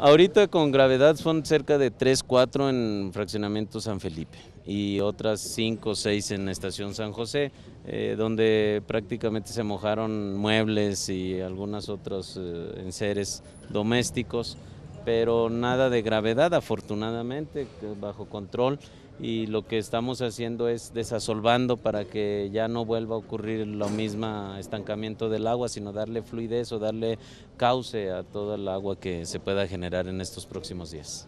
Ahorita con gravedad son cerca de 3, 4 en fraccionamiento San Felipe y otras 5, 6 en Estación San José, eh, donde prácticamente se mojaron muebles y algunos otros eh, enseres domésticos pero nada de gravedad, afortunadamente, bajo control. Y lo que estamos haciendo es desasolvando para que ya no vuelva a ocurrir lo mismo estancamiento del agua, sino darle fluidez o darle cauce a toda el agua que se pueda generar en estos próximos días.